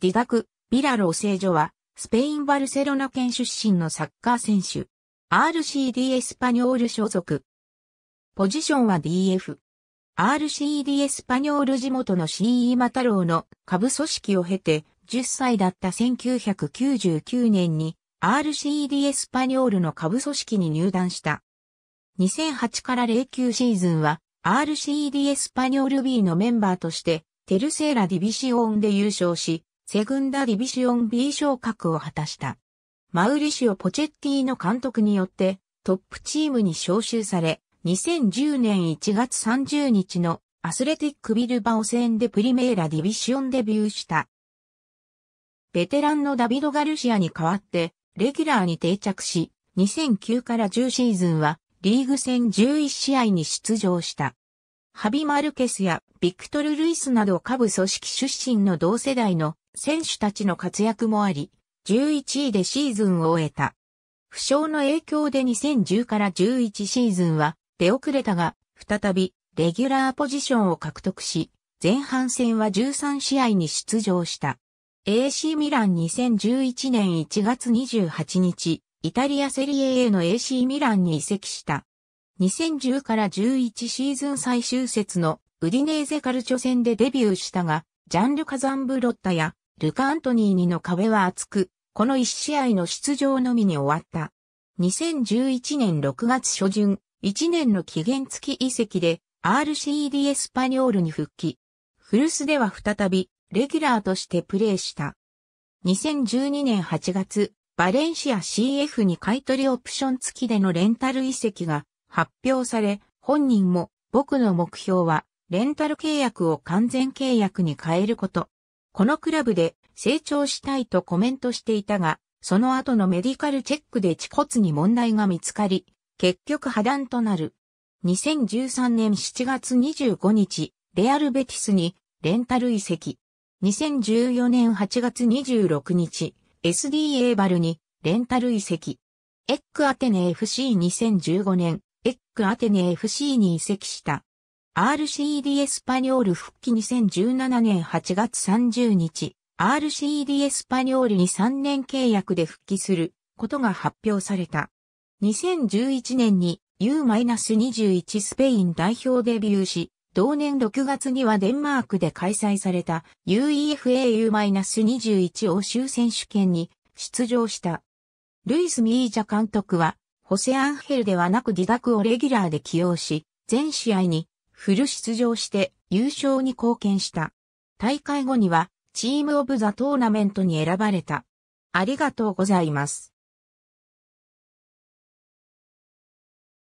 ディダク・ビラロー聖女は、スペイン・バルセロナ県出身のサッカー選手。RCD エスパニョール所属。ポジションは DF。RCD エスパニョール地元の CE マタローの下部組織を経て、10歳だった1999年に RCD エスパニョールの下部組織に入団した。2008から09シーズンは RCD エスパニョール B のメンバーとしてテルセーラディビシオンで優勝し、セグンダ・ディビシオン B 昇格を果たした。マウリシオ・ポチェッティの監督によってトップチームに招集され、2010年1月30日のアスレティックビルバオ戦でプリメーラディビシオンデビューした。ベテランのダビド・ガルシアに代わって、レギュラーに定着し、2009から10シーズンは、リーグ戦11試合に出場した。ハビ・マルケスやビクトル・ルイスなど下部組織出身の同世代の選手たちの活躍もあり、11位でシーズンを終えた。負傷の影響で2010から11シーズンは出遅れたが、再びレギュラーポジションを獲得し、前半戦は13試合に出場した。AC ミラン2011年1月28日、イタリアセリエ A の AC ミランに移籍した。2010から11シーズン最終節のウディネーゼカルチョ戦でデビューしたが、ジャンル・カザンブロッタやルカ・アントニーにの壁は厚く、この1試合の出場のみに終わった。2011年6月初旬、1年の期限付き移籍で RCD エスパニョールに復帰。古巣では再び、レギュラーとしてプレーした。2012年8月、バレンシア CF に買取オプション付きでのレンタル移籍が発表され、本人も僕の目標はレンタル契約を完全契約に変えること。このクラブで成長したいとコメントしていたが、その後のメディカルチェックで恥骨に問題が見つかり、結局破断となる。2013年7月25日、レアルベティスにレンタル移籍。2014年8月26日、SD エーバルにレンタル移籍。エックアテネ FC2015 年、エックアテネ FC に移籍した。RCD エスパニョール復帰2017年8月30日、RCD エスパニョールに3年契約で復帰することが発表された。2011年に U-21 スペイン代表デビューし、同年6月にはデンマークで開催された UEFAU-21 欧州選手権に出場した。ルイス・ミージャ監督は、ホセアンヘルではなくディダクをレギュラーで起用し、全試合にフル出場して優勝に貢献した。大会後にはチームオブザトーナメントに選ばれた。ありがとうございます。